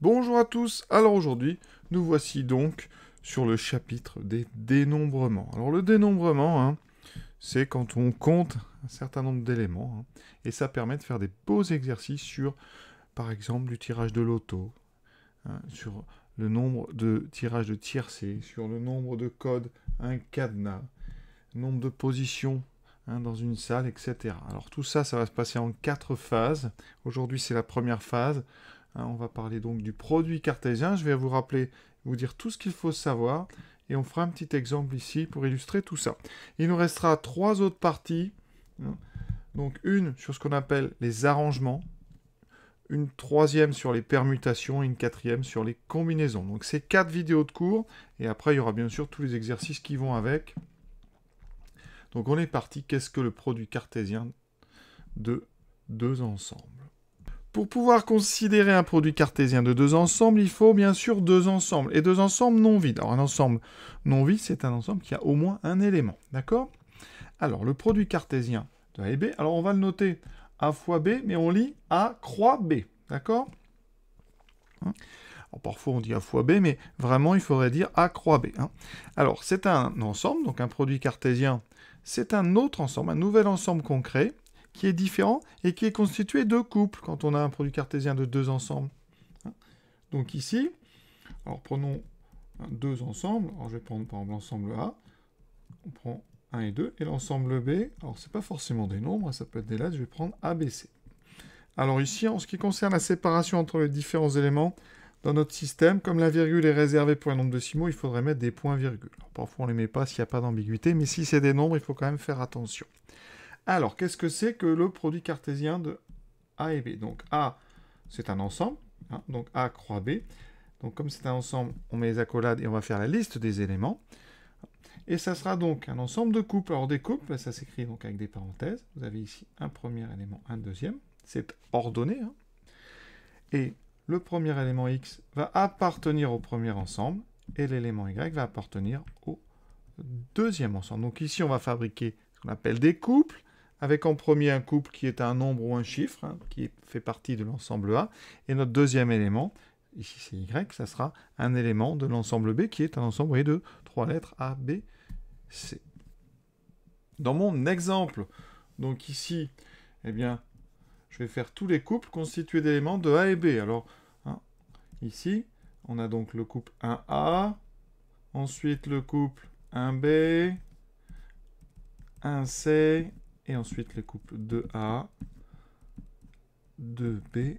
Bonjour à tous, alors aujourd'hui nous voici donc sur le chapitre des dénombrements. Alors le dénombrement, hein, c'est quand on compte un certain nombre d'éléments, hein, et ça permet de faire des beaux exercices sur, par exemple, du tirage de loto, hein, sur le nombre de tirages de tiercés, sur le nombre de codes, un cadenas, nombre de positions dans une salle, etc. Alors tout ça, ça va se passer en quatre phases. Aujourd'hui, c'est la première phase. Hein, on va parler donc du produit cartésien. Je vais vous rappeler, vous dire tout ce qu'il faut savoir. Et on fera un petit exemple ici pour illustrer tout ça. Il nous restera trois autres parties. Hein, donc une sur ce qu'on appelle les arrangements, une troisième sur les permutations, une quatrième sur les combinaisons. Donc c'est quatre vidéos de cours, et après il y aura bien sûr tous les exercices qui vont avec. Donc on est parti, qu'est-ce que le produit cartésien de deux ensembles pour pouvoir considérer un produit cartésien de deux ensembles, il faut bien sûr deux ensembles, et deux ensembles non vides. Alors un ensemble non vide, c'est un ensemble qui a au moins un élément, d'accord Alors le produit cartésien de A et B, alors on va le noter A fois B, mais on lit A croix B, d'accord hein alors, parfois on dit A fois B, mais vraiment il faudrait dire A croix B. Hein. alors c'est un ensemble, donc un produit cartésien, c'est un autre ensemble, un nouvel ensemble concret, qui est différent et qui est constitué de couples quand on a un produit cartésien de deux ensembles. Hein. Donc ici, alors prenons deux ensembles, alors je vais prendre par exemple l'ensemble A, on prend 1 et 2, et l'ensemble B, alors n'est pas forcément des nombres, ça peut être des lettres, je vais prendre ABC. Alors ici, en ce qui concerne la séparation entre les différents éléments, dans notre système, comme la virgule est réservée pour un nombre de mots, il faudrait mettre des points-virgules. Parfois on ne les met pas s'il n'y a pas d'ambiguïté, mais si c'est des nombres, il faut quand même faire attention. Alors, qu'est-ce que c'est que le produit cartésien de A et B Donc A, c'est un ensemble, hein, donc A croix B. Donc comme c'est un ensemble, on met les accolades et on va faire la liste des éléments. Et ça sera donc un ensemble de couples. Alors des couples, ça s'écrit donc avec des parenthèses. Vous avez ici un premier élément, un deuxième. C'est ordonné. Hein. Et le premier élément X va appartenir au premier ensemble et l'élément Y va appartenir au deuxième ensemble. Donc ici, on va fabriquer ce qu'on appelle des couples avec en premier un couple qui est un nombre ou un chiffre, hein, qui fait partie de l'ensemble A, et notre deuxième élément, ici c'est Y, ça sera un élément de l'ensemble B qui est un ensemble de trois lettres A, B, C. Dans mon exemple, donc ici, eh bien, je vais faire tous les couples constitués d'éléments de A et B. Alors, hein, ici, on a donc le couple 1A, ensuite le couple 1B, 1C, et ensuite les couples de a de b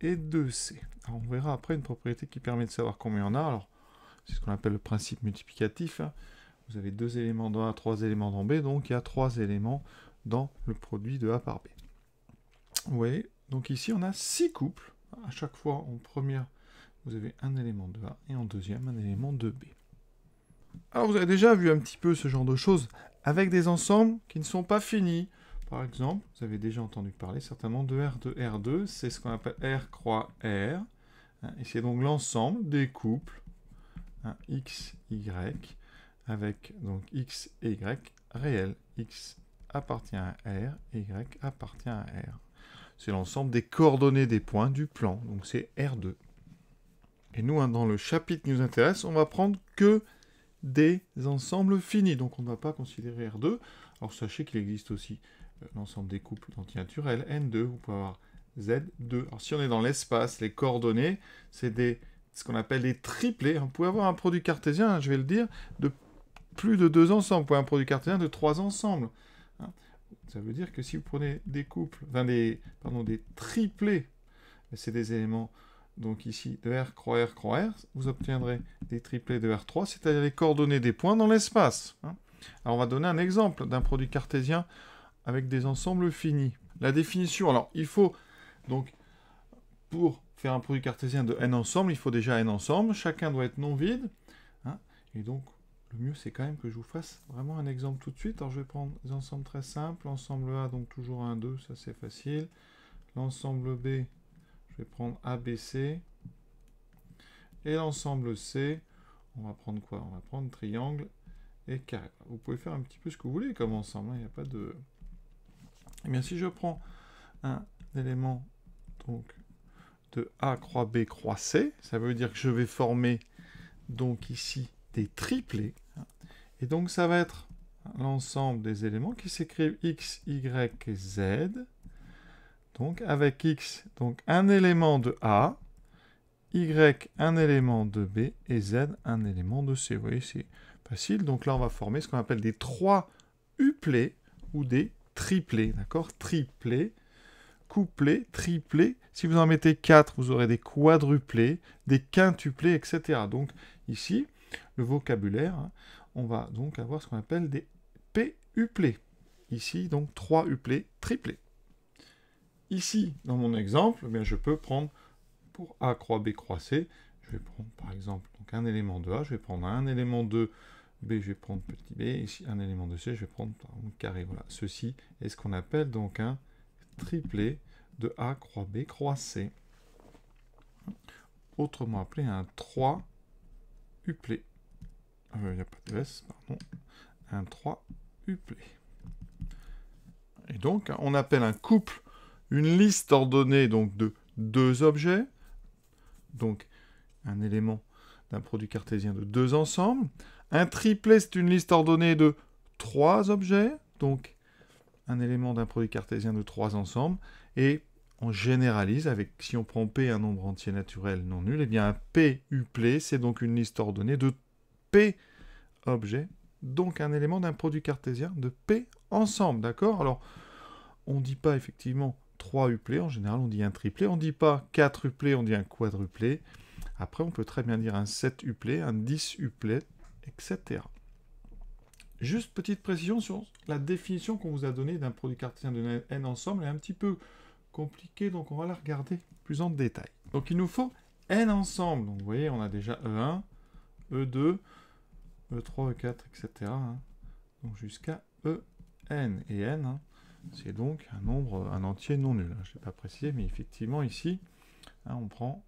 et de c Alors, on verra après une propriété qui permet de savoir combien y en a. Alors, c'est ce qu'on appelle le principe multiplicatif. Hein. Vous avez deux éléments dans A, trois éléments dans B, donc il y a trois éléments dans le produit de A par B. Vous voyez, donc ici on a six couples. À chaque fois, en première, vous avez un élément de A et en deuxième, un élément de B. Alors vous avez déjà vu un petit peu ce genre de choses avec des ensembles qui ne sont pas finis. Par exemple, vous avez déjà entendu parler certainement de R2. R2, c'est ce qu'on appelle R croix R. Hein, et c'est donc l'ensemble des couples hein, X, Y, avec donc X et Y réels. X appartient à R, Y appartient à R. C'est l'ensemble des coordonnées des points du plan, donc c'est R2. Et nous, hein, dans le chapitre qui nous intéresse, on va prendre que des ensembles finis. Donc on ne va pas considérer R2. Alors sachez qu'il existe aussi euh, l'ensemble des couples naturels N2, vous pouvez avoir Z2. Alors si on est dans l'espace, les coordonnées, c'est des ce qu'on appelle les triplés. On pouvez avoir un produit cartésien, hein, je vais le dire, de plus de deux ensembles. Vous pouvez avoir un produit cartésien de trois ensembles. Hein. Ça veut dire que si vous prenez des couples, des, pardon, des triplés, c'est des éléments donc ici de R croix R croix R, vous obtiendrez des triplets de R3, c'est-à-dire les coordonnées des points dans l'espace. Hein. Alors on va donner un exemple d'un produit cartésien avec des ensembles finis. La définition, alors il faut donc pour faire un produit cartésien de n ensemble, il faut déjà n ensemble, chacun doit être non vide, hein. et donc le mieux c'est quand même que je vous fasse vraiment un exemple tout de suite. Alors je vais prendre des ensembles très simples, l'ensemble A donc toujours un 2, ça c'est facile, l'ensemble B je vais prendre ABC. Et l'ensemble C, on va prendre quoi On va prendre triangle et carré. Vous pouvez faire un petit peu ce que vous voulez comme ensemble, hein, il n'y a pas de... Eh bien, si je prends un élément donc, de A croix B croix C, ça veut dire que je vais former donc ici des triplés. Et donc, ça va être l'ensemble des éléments qui s'écrivent X, Y et Z. Donc avec x, donc un élément de A, y un élément de B et z un élément de C. Vous voyez, c'est facile. Donc là, on va former ce qu'on appelle des trois uplés ou des triplés, d'accord Triplés, couplés, triplés. Si vous en mettez quatre, vous aurez des quadruplés, des quintuplés, etc. Donc ici, le vocabulaire, hein, on va donc avoir ce qu'on appelle des p-uplés. Ici, donc trois uplés, triplés. Ici, dans mon exemple, eh je peux prendre pour A croix B croix C, je vais prendre par exemple donc un élément de A, je vais prendre un élément de B, je vais prendre petit B, ici un élément de C, je vais prendre un carré. Voilà, ceci est ce qu'on appelle donc un triplé de A croix B croix C, autrement appelé un 3 uplé. Ah, il n'y a pas de S, pardon. Un 3 uplé. Et donc, on appelle un couple une liste ordonnée donc de deux objets, donc un élément d'un produit cartésien de deux ensembles. Un triplet, c'est une liste ordonnée de trois objets, donc un élément d'un produit cartésien de trois ensembles. Et on généralise avec, si on prend P un nombre entier naturel non nul, et eh bien un P uplé, e, c'est donc une liste ordonnée de P objets, donc un élément d'un produit cartésien de P ensemble, d'accord Alors, on ne dit pas effectivement 3 uplets, en général on dit un triplet. on ne dit pas 4 uplets, on dit un quadruplet. Après on peut très bien dire un 7 uplé, un 10 Uplet, etc. Juste petite précision sur la définition qu'on vous a donnée d'un produit cartésien de n ensemble, est un petit peu compliquée, donc on va la regarder plus en détail. Donc il nous faut n ensemble, donc vous voyez on a déjà E1, E2, E3, E4, etc. Donc jusqu'à EN, et N, hein c'est donc un nombre, un entier non nul. Je ne l'ai pas précisé, mais effectivement ici, hein, on prend,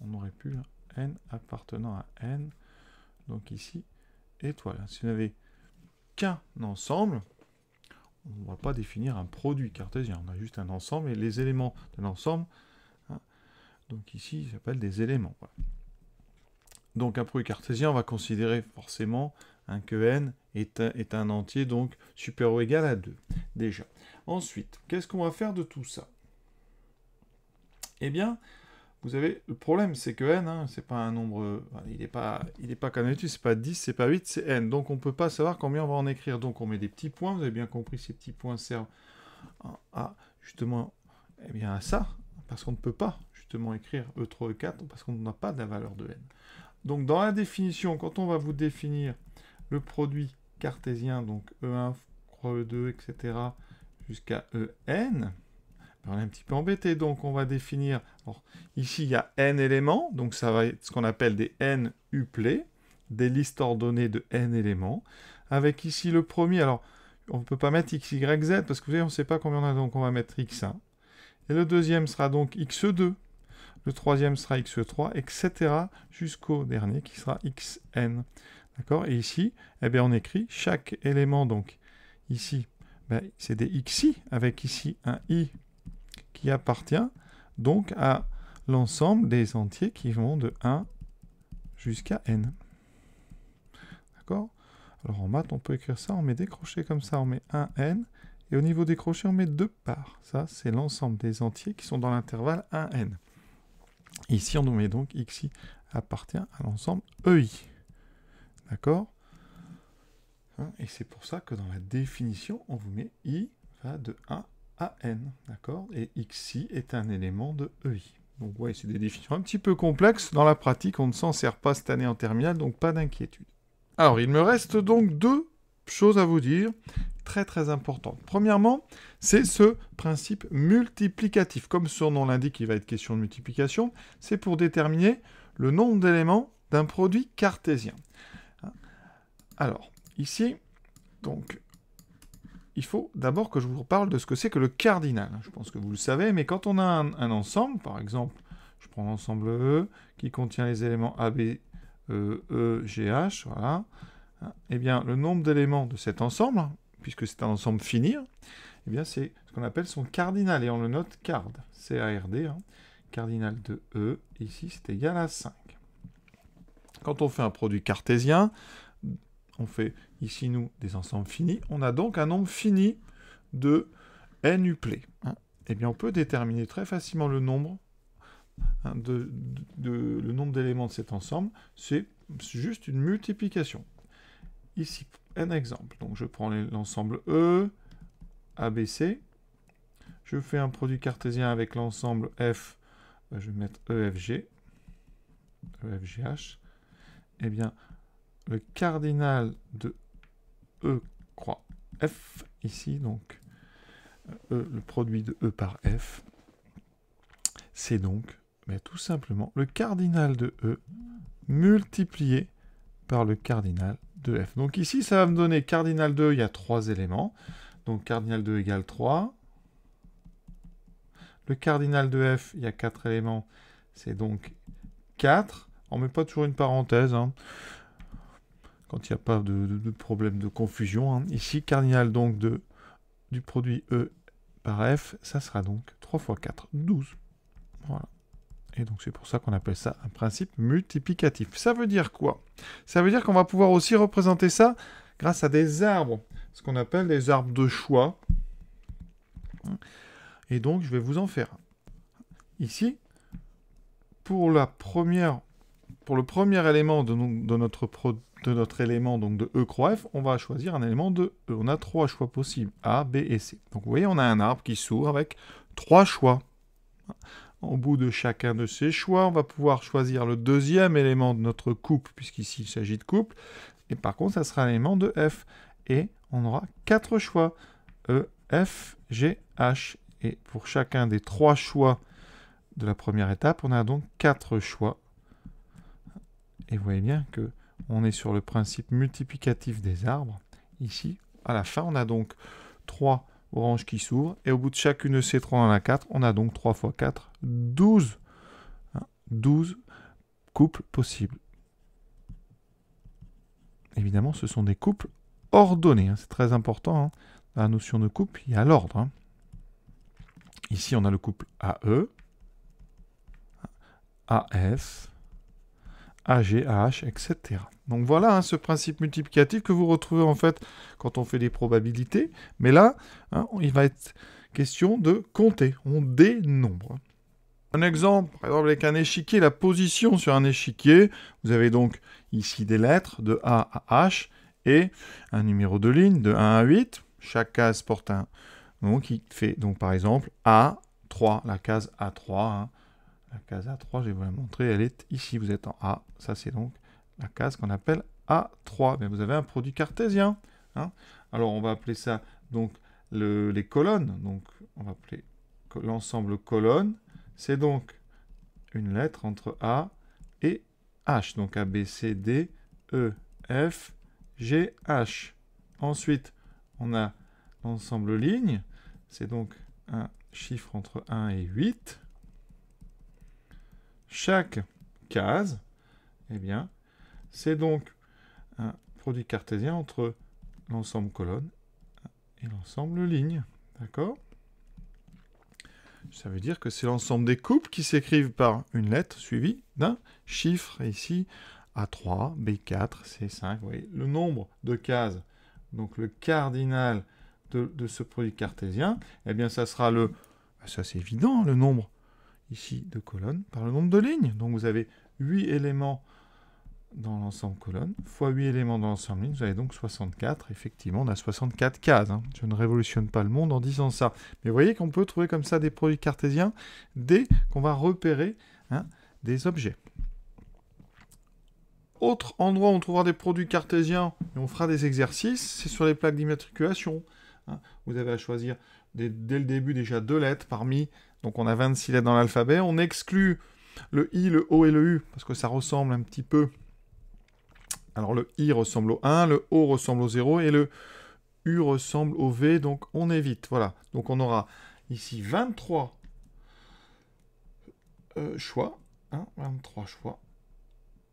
on aurait pu n appartenant à n, donc ici, étoile. Si vous n'avez qu'un ensemble, on ne va pas définir un produit cartésien, on a juste un ensemble, et les éléments de l'ensemble, hein. donc ici, j'appelle des éléments. Donc un produit cartésien, on va considérer forcément hein, que n est un, entier donc supérieur ou égal à 2, déjà. Ensuite, qu'est-ce qu'on va faire de tout ça Eh bien, vous avez le problème, c'est que n, hein, c'est pas un nombre, il n'est pas, il est pas comme c'est pas 10, c'est pas 8, c'est n. Donc on ne peut pas savoir combien on va en écrire. Donc on met des petits points. Vous avez bien compris, ces petits points servent à justement, eh bien à ça, parce qu'on ne peut pas justement écrire e3 e4 parce qu'on n'a pas de la valeur de n. Donc dans la définition, quand on va vous définir le produit cartésien, donc e1 e2, etc jusqu'à e en. On est un petit peu embêté, donc on va définir... ici, il y a n éléments, donc ça va être ce qu'on appelle des n uplets des listes ordonnées de n éléments, avec ici le premier, alors on ne peut pas mettre x, y, z, parce que vous voyez, on ne sait pas combien on a, donc on va mettre x1. Et le deuxième sera donc x2, le troisième sera x3, etc., jusqu'au dernier qui sera xn. D'accord Et ici, eh bien, on écrit chaque élément, donc ici, ben, c'est des xi, avec ici un i qui appartient donc à l'ensemble des entiers qui vont de 1 jusqu'à n. D'accord Alors en maths, on peut écrire ça, on met des crochets comme ça, on met 1n, et au niveau des crochets, on met deux parts. Ça, c'est l'ensemble des entiers qui sont dans l'intervalle 1n. Ici, on nous met donc xi appartient à l'ensemble EI. D'accord Hein, et c'est pour ça que dans la définition, on vous met i va de 1 à n, d'accord Et xi est un élément de ei. Donc oui, c'est des définitions un petit peu complexes. Dans la pratique, on ne s'en sert pas cette année en terminale, donc pas d'inquiétude. Alors, il me reste donc deux choses à vous dire, très très importantes. Premièrement, c'est ce principe multiplicatif. Comme son nom l'indique, il va être question de multiplication. C'est pour déterminer le nombre d'éléments d'un produit cartésien. Hein Alors, ici. Donc, il faut d'abord que je vous parle de ce que c'est que le cardinal. Je pense que vous le savez, mais quand on a un, ensemble, par exemple, je prends l'ensemble E, qui contient les éléments A, B, E, E, G, H, voilà, hein, eh bien, le nombre d'éléments de cet ensemble, puisque c'est un ensemble fini, hein, eh bien, c'est ce qu'on appelle son cardinal, et on le note card, C-A-R-D, hein. cardinal de E, ici, c'est égal à 5. Quand on fait un produit cartésien, on fait ici, nous, des ensembles finis. On a donc un nombre fini de n uplés. Hein. Eh bien, on peut déterminer très facilement le nombre hein, de, le nombre d'éléments de cet ensemble. C'est juste une multiplication. Ici, un exemple. Donc, je prends l'ensemble E, ABC. Je fais un produit cartésien avec l'ensemble F. Euh, je vais mettre EFG. EFGH. Eh bien, le cardinal de E croix F, ici donc e, le produit de E par F, c'est donc mais tout simplement le cardinal de E multiplié par le cardinal de F. Donc ici, ça va me donner cardinal de E, il y a trois éléments. Donc cardinal de E égale 3. Le cardinal de F, il y a quatre éléments, c'est donc 4. On ne met pas toujours une parenthèse. Hein il n'y a pas de, problème de confusion. Hein. Ici, cardinal donc de, du produit E par F, ça sera donc 3 fois 4, 12. Voilà. Et donc c'est pour ça qu'on appelle ça un principe multiplicatif. Ça veut dire quoi Ça veut dire qu'on va pouvoir aussi représenter ça grâce à des arbres, ce qu'on appelle des arbres de choix. Et donc je vais vous en faire. Ici, pour, la première, pour le premier élément de notre produit, de notre élément donc de E croix F, on va choisir un élément de E. On a trois choix possibles, A, B et C. Donc vous voyez, on a un arbre qui s'ouvre avec trois choix. Au bout de chacun de ces choix, on va pouvoir choisir le deuxième élément de notre couple, puisqu'ici il s'agit de couple. Et par contre, ça sera un élément de F. Et on aura quatre choix, E, F, G, H. Et pour chacun des trois choix de la première étape, on a donc quatre choix. Et vous voyez bien que on est sur le principe multiplicatif des arbres. Ici, à la fin, on a donc 3 oranges qui s'ouvrent, et au bout de chacune de ces 3, on en a 4, on a donc 3 fois 4, 12, 12 couples possibles. Évidemment, ce sont des couples ordonnés, hein. c'est très important, hein. la notion de couple, il y a l'ordre. Hein. Ici, on a le couple AE, AS, AG, H, etc. Donc voilà hein, ce principe multiplicatif que vous retrouvez en fait quand on fait des probabilités. Mais là, hein, il va être question de compter. On dénombre. Un exemple, par exemple avec un échiquier, la position sur un échiquier. Vous avez donc ici des lettres de A à H et un numéro de ligne de 1 à 8. Chaque case porte un. Donc qui fait donc par exemple A3, la case A3. La case A3, je vais vous la montrer, elle est ici, vous êtes en A. Ça, c'est donc la case qu'on appelle A3. Mais vous avez un produit cartésien. Hein. Alors, on va appeler ça donc les colonnes. Donc, on va appeler l'ensemble colonne. C'est donc une lettre entre A et H. Donc, A, B, C, D, E, F, G, H. Ensuite, on a l'ensemble ligne. C'est donc un chiffre entre 1 et 8. Chaque case, eh bien, c'est donc un produit cartésien entre l'ensemble colonne et l'ensemble ligne. D'accord Ça veut dire que c'est l'ensemble des couples qui s'écrivent par une lettre suivie d'un chiffre. ici, A3, B4, C5, voyez, le nombre de cases, donc le cardinal de, ce produit cartésien, et eh bien, ça sera le... Ça, c'est évident, le nombre ici de colonnes par le nombre de lignes. Donc vous avez 8 éléments dans l'ensemble colonne, fois 8 éléments dans l'ensemble ligne, vous avez donc 64. Effectivement, on a 64 cases. Hein. Je ne révolutionne pas le monde en disant ça. Mais vous voyez qu'on peut trouver comme ça des produits cartésiens dès qu'on va repérer hein, des objets. Autre endroit où on trouvera des produits cartésiens et on fera des exercices, c'est sur les plaques d'immatriculation. Hein. Vous avez à choisir dès le début déjà deux lettres parmi donc on a 26 lettres dans l'alphabet. On exclut le I, le O et le U, parce que ça ressemble un petit peu. Alors le I ressemble au 1, le O ressemble au 0 et le U ressemble au V, donc on évite. Voilà, donc on aura ici 23 euh, choix. 23 hein, choix.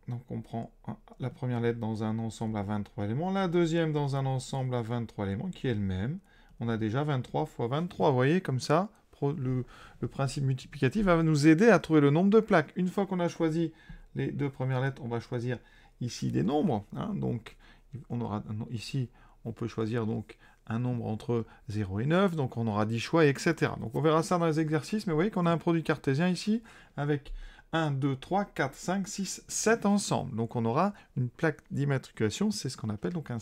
Donc on prend la première lettre dans un ensemble à 23 éléments, la deuxième dans un ensemble à 23 éléments, qui est le même. On a déjà 23 fois 23, vous voyez, comme ça, le, principe multiplicatif va nous aider à trouver le nombre de plaques. Une fois qu'on a choisi les deux premières lettres, on va choisir ici des nombres. Hein. donc, on aura ici, on peut choisir un nombre entre 0 et 9, donc on aura 10 choix, etc. Donc on verra ça dans les exercices, mais vous voyez qu'on a un produit cartésien ici, avec 1, 2, 3, 4, 5, 6, 7 ensemble. Donc on aura une plaque d'immatriculation, c'est ce qu'on appelle donc un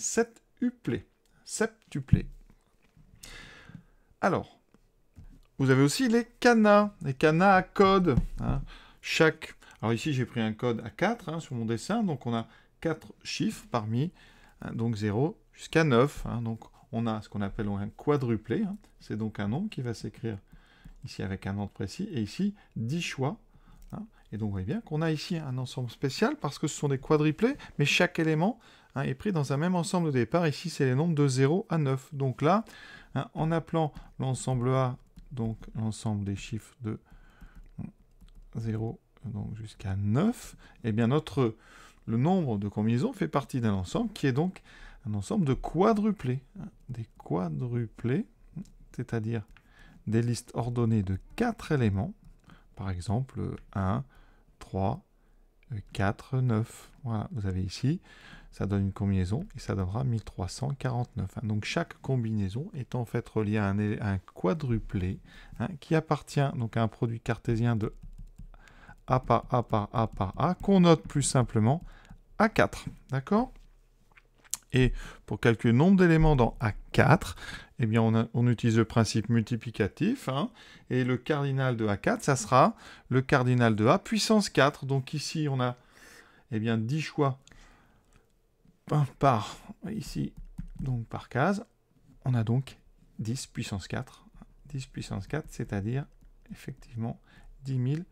uplé Septuplé. Alors, vous avez aussi les canas, les canas à code. Hein. Chaque... Alors ici, j'ai pris un code à 4 hein, sur mon dessin, donc on a 4 chiffres parmi, hein, donc 0 jusqu'à 9. donc on a ce qu'on appelle un quadruplé, c'est donc un nombre qui va s'écrire ici avec un nombre précis, et ici 10 choix. Et donc vous voyez bien qu'on a ici un ensemble spécial, parce que ce sont des quadruplés, mais chaque élément est pris dans un même ensemble de départ. Ici, c'est les nombres de 0 à 9. Donc là, en appelant l'ensemble A donc l'ensemble des chiffres de 0 jusqu'à 9, et eh bien notre, le nombre de combinaisons fait partie d'un ensemble qui est donc un ensemble de quadruplés. Des quadruplés, c'est-à-dire des listes ordonnées de 4 éléments, par exemple 1, 3, 4, 9. Voilà, vous avez ici ça donne une combinaison et ça donnera 1349. Hein. Donc chaque combinaison est en fait reliée à un, quadruplé hein, qui appartient donc à un produit cartésien de A par A par A par A qu'on note plus simplement A4. D'accord et pour calculer le nombre d'éléments dans A4, eh bien on, utilise le principe multiplicatif. Hein, et le cardinal de A4, ça sera le cardinal de A puissance 4. Donc ici, on a eh bien, 10 choix par ici, donc par case, on a donc 10 puissance 4. 10 puissance 4, c'est-à-dire effectivement 10 000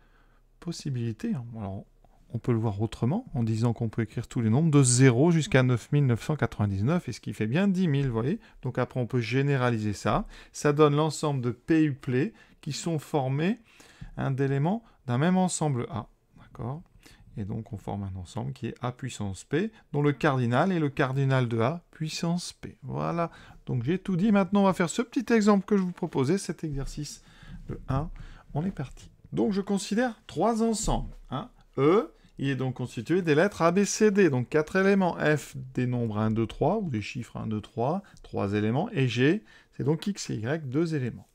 possibilités. Alors, on peut le voir autrement, en disant qu'on peut écrire tous les nombres de 0 jusqu'à 9999, et ce qui fait bien 10 000, vous voyez. Donc après, on peut généraliser ça. Ça donne l'ensemble de PU e qui sont formés hein, d'éléments d'un même ensemble A. D'accord et donc on forme un ensemble qui est A puissance P, dont le cardinal est le cardinal de A puissance P. Voilà, donc j'ai tout dit. Maintenant on va faire ce petit exemple que je vous proposais, cet exercice de 1. On est parti. Donc je considère trois ensembles. Hein. E, il est donc constitué des lettres C, D, donc quatre éléments. F, des nombres 1, 2, 3, ou des chiffres 1, 2, 3, trois éléments. Et G, c'est donc X et Y, deux éléments.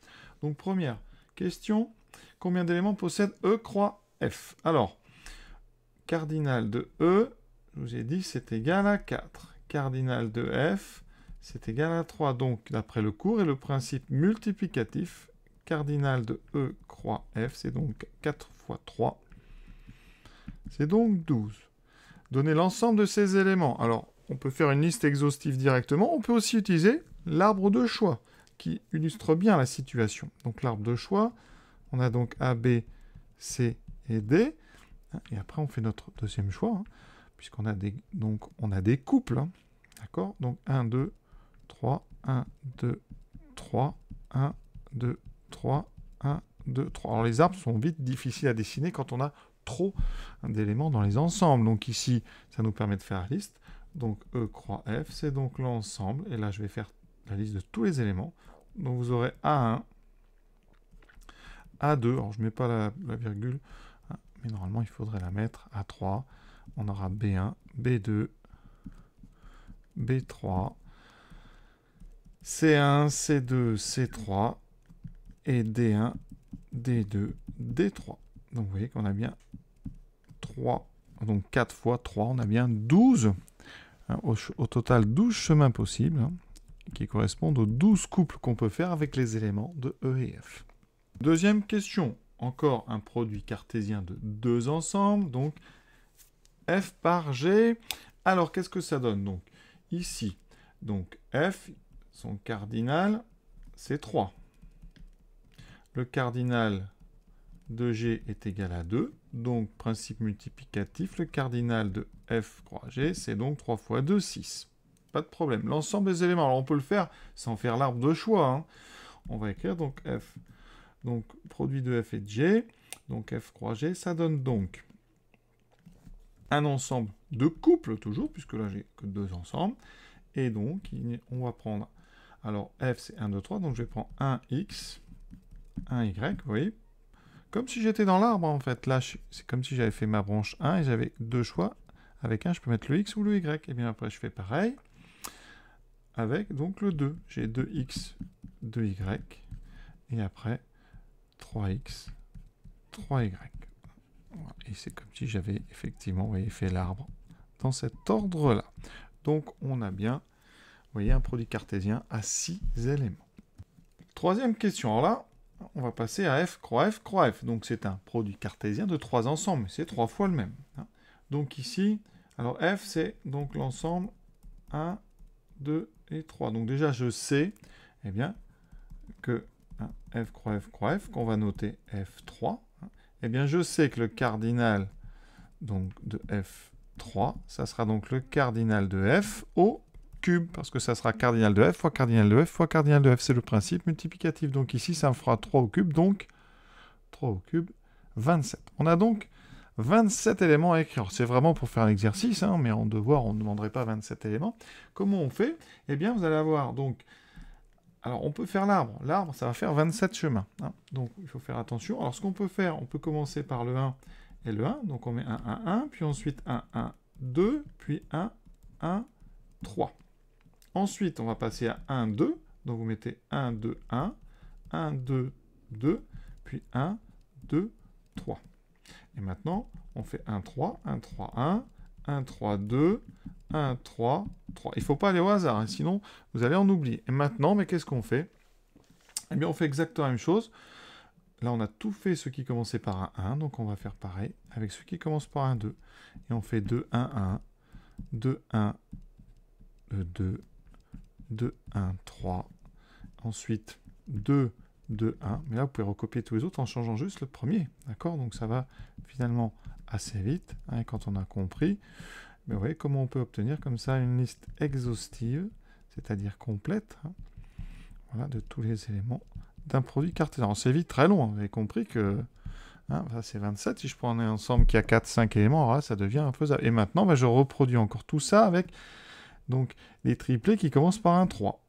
Donc première question, combien d'éléments possède E croix F Alors, cardinal de E, je vous ai dit, c'est égal à 4. Cardinal de F, c'est égal à 3. Donc, d'après le cours et le principe multiplicatif, cardinal de E croix F, c'est donc 4 fois 3. C'est donc 12. Donner l'ensemble de ces éléments. Alors, on peut faire une liste exhaustive directement. On peut aussi utiliser l'arbre de choix, qui illustre bien la situation. Donc, l'arbre de choix, on a donc A, B, C et D. Hein, et après, on fait notre deuxième choix, hein, puisqu'on a des donc on a des couples. Hein, d'accord Donc 1, 2, 3, 1, 2, 3, 1, 2, 3, 1, 2, 3. Alors les arbres sont vite difficiles à dessiner quand on a trop d'éléments dans les ensembles. Donc ici, ça nous permet de faire la liste. Donc E croix F, c'est donc l'ensemble. Et là, je vais faire la liste de tous les éléments. Donc vous aurez A1, A2, alors je ne mets pas la virgule, mais normalement il faudrait la mettre à 3. On aura B1, B2, B3, C1, C2, C3 et D1, D2, D3. Donc vous voyez qu'on a bien 3, donc 4 fois 3, on a bien 12, hein, au, total 12 chemins possibles, hein, qui correspondent aux 12 couples qu'on peut faire avec les éléments de E et F. Deuxième question, encore un produit cartésien de deux ensembles, donc f par g. Alors, qu'est-ce que ça donne Donc, ici, donc f, son cardinal, c'est 3. Le cardinal de g est égal à 2, donc principe multiplicatif, le cardinal de f croix g, c'est donc 3 fois 2, 6. Pas de problème. L'ensemble des éléments, alors on peut le faire sans faire l'arbre de choix. Hein. On va écrire donc f donc produit de f et de g, donc f croix g, ça donne donc un ensemble de couples toujours, puisque là j'ai que deux ensembles, et donc on va prendre, alors f c'est 1, 2, 3, donc je vais prendre 1x, 1y, vous voyez, comme si j'étais dans l'arbre en fait, là c'est comme si j'avais fait ma branche 1 et j'avais deux choix, avec 1 je peux mettre le x ou le y, et bien après je fais pareil, avec donc le 2, j'ai 2x, 2y, et après 3x, 3y. Et c'est comme si j'avais effectivement fait l'arbre dans cet ordre-là. Donc on a bien, voyez, un produit cartésien à 6 éléments. Troisième question. Alors là, on va passer à f croix f croix f. Donc c'est un produit cartésien de trois ensembles. C'est trois fois le même. Hein. Donc ici, alors f c'est donc l'ensemble 1, 2 et 3. Donc déjà je sais eh bien, que Hein, f croix f croix f, qu'on va noter f3, hein. eh bien je sais que le cardinal donc, de f3, ça sera donc le cardinal de f au cube, parce que ça sera cardinal de f fois cardinal de f fois cardinal de f, c'est le principe multiplicatif. Donc ici, ça me fera 3 au cube, donc 3 au cube, 27. On a donc 27 éléments à écrire. C'est vraiment pour faire l'exercice, hein, mais en devoir, on ne demanderait pas 27 éléments. Comment on fait Eh bien, vous allez avoir donc alors, on peut faire l'arbre. L'arbre, ça va faire 27 chemins. Hein. Donc, il faut faire attention. Alors, ce qu'on peut faire, on peut commencer par le 1 et le 1. Donc, on met 1, 1, 1, puis ensuite 1, 1, 2, puis 1, 1, 3. Ensuite, on va passer à 1, 2. Donc, vous mettez 1, 2, 1, 1, 2, 2, puis 1, 2, 3. Et maintenant, on fait 1, 3, 1, 3, 1, 1, 3, 2, 1, 3, il ne faut pas aller au hasard, hein, sinon vous allez en oublier. Et maintenant, mais qu'est-ce qu'on fait Eh bien, on fait exactement la même chose. Là, on a tout fait ce qui commençait par un 1, donc on va faire pareil avec ceux qui commencent par un 2. Et on fait 2, 1, 1, 2, 1, 2, 2, 1, 3. Ensuite, 2, 2, 1. Mais là, vous pouvez recopier tous les autres en changeant juste le premier. D'accord Donc ça va finalement assez vite, hein, quand on a compris. Mais vous voyez comment on peut obtenir comme ça une liste exhaustive, c'est-à-dire complète, hein, voilà, de tous les éléments d'un produit cartésien. c'est c'est vite très long. vous avez compris que hein, c'est 27, si je prends un ensemble qui a 4-5 éléments, ah, ça devient peu... Et maintenant, bah, je reproduis encore tout ça avec donc les triplés qui commencent par un 3.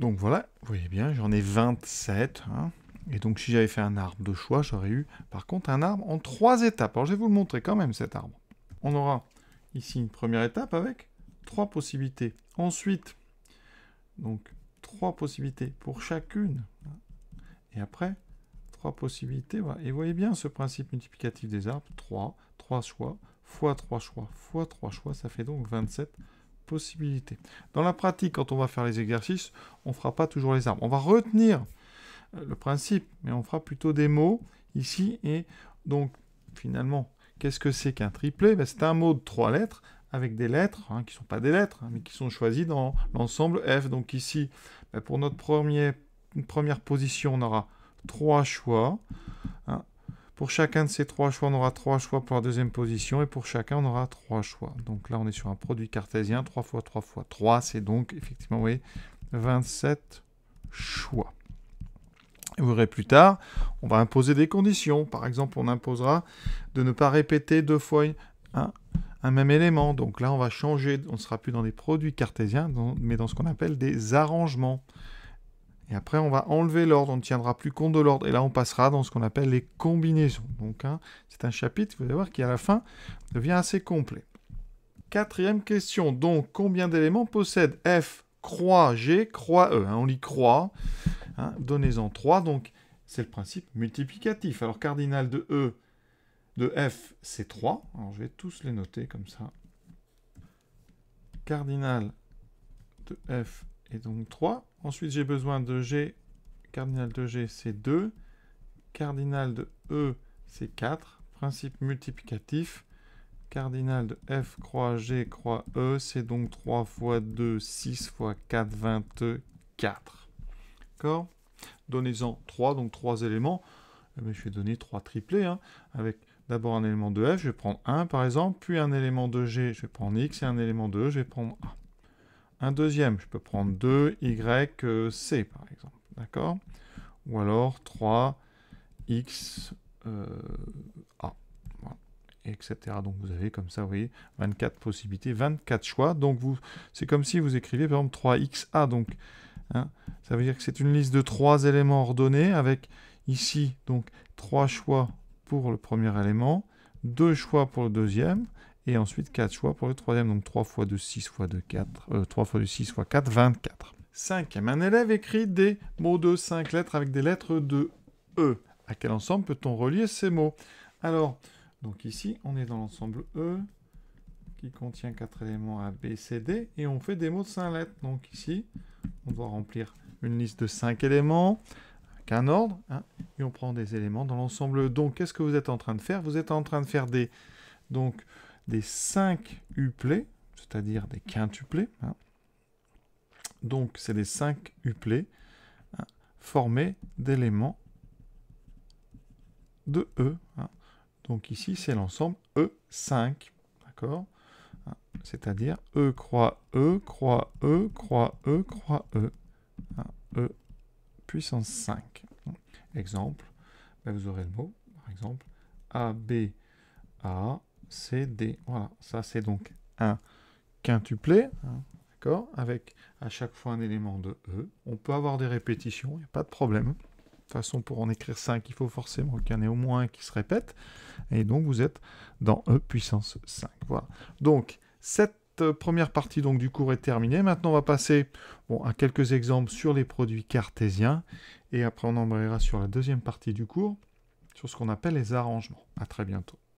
Donc voilà, vous voyez bien, j'en ai 27. Hein. Et donc si j'avais fait un arbre de choix, j'aurais eu par contre un arbre en trois étapes. Alors je vais vous le montrer quand même cet arbre. On aura Ici, une première étape avec trois possibilités. Ensuite, donc trois possibilités pour chacune. Et après, trois possibilités. Et voyez bien ce principe multiplicatif des arbres. 3, 3 choix, fois 3 choix, fois 3 choix, ça fait donc 27 possibilités. Dans la pratique, quand on va faire les exercices, on ne fera pas toujours les arbres. On va retenir euh, le principe, mais on fera plutôt des mots ici. Et donc, finalement, Qu'est-ce que c'est qu'un triplet ben, C'est un mot de trois lettres avec des lettres, hein, qui ne sont pas des lettres, hein, mais qui sont choisies dans l'ensemble F. Donc ici, ben, pour notre première position, on aura trois choix. Hein. Pour chacun de ces trois choix, on aura trois choix pour la deuxième position, et pour chacun, on aura trois choix. Donc là, on est sur un produit cartésien, 3 fois 3 fois 3, c'est donc effectivement, vous 27 choix vous verrez plus tard, on va imposer des conditions. Par exemple, on imposera de ne pas répéter deux fois un, même élément. Donc là, on va changer, on ne sera plus dans des produits cartésiens, mais dans ce qu'on appelle des arrangements. Et après, on va enlever l'ordre, on ne tiendra plus compte de l'ordre. Et là, on passera dans ce qu'on appelle les combinaisons. Donc, hein, c'est un chapitre, vous allez voir, qui à la fin devient assez complet. Quatrième question. Donc, combien d'éléments possède F croix G, croix E hein, On lit croix. Hein, donnez-en 3, donc c'est le principe multiplicatif. Alors cardinal de E de F, c'est 3. Alors je vais tous les noter comme ça. Cardinal de F est donc 3. Ensuite j'ai besoin de G. Cardinal de G, c'est 2. Cardinal de E, c'est 4. Principe multiplicatif. Cardinal de F croix G croix E, c'est donc 3 fois 2, 6 fois 4, 24. D'accord Donnez-en 3, donc 3 éléments. Mais eh je vais donner 3 triplés, hein. avec d'abord un élément de f, je vais prendre 1 par exemple, puis un élément de g, je vais prendre x, et un élément de e, je vais prendre a. Un deuxième, je peux prendre 2, y, euh, c par exemple, d'accord Ou alors 3, x, euh, a, etc. Donc vous avez comme ça, vous voyez, 24 possibilités, 24 choix. Donc vous, c'est comme si vous écriviez par exemple 3xa, donc Hein. Ça veut dire que c'est une liste de trois éléments ordonnés avec ici donc trois choix pour le premier élément, 2 choix pour le deuxième, et ensuite 4 choix pour le troisième. Donc 3 fois 2, 6 fois 2, 4. 3 fois 2, 6 4, 24. Cinquième, un élève écrit des mots de 5 lettres avec des lettres de E. À quel ensemble peut-on relier ces mots Alors, donc ici, on est dans l'ensemble E, qui contient 4 éléments A, B, C, D, et on fait des mots de 5 lettres. Donc ici, on doit remplir une liste de 5 éléments, avec un ordre, hein, et on prend des éléments dans l'ensemble. Donc, qu'est-ce que vous êtes en train de faire Vous êtes en train de faire des, donc, des 5 uplets, c'est-à-dire des quintuplés. Hein. Donc, c'est des 5 uplets hein, formés d'éléments de E. Donc ici, c'est l'ensemble E5. D'accord c'est-à-dire E croix E, croix E, croix E, croix E. e puissance 5. Exemple, ben, vous aurez le mot, par exemple, A, B, A, C, D. Voilà, ça c'est donc un quintuplet, hein, d'accord, avec à chaque fois un élément de E. On peut avoir des répétitions, il n'y a pas de problème. De toute façon, pour en écrire 5, il faut forcément qu'il y en ait au moins un qui se répète. Et donc, vous êtes dans E puissance 5. Voilà. Donc, cette euh, première partie donc du cours est terminée. Maintenant, on va passer à quelques exemples sur les produits cartésiens. Et après, on embrayera sur la deuxième partie du cours, sur ce qu'on appelle les arrangements. A très bientôt.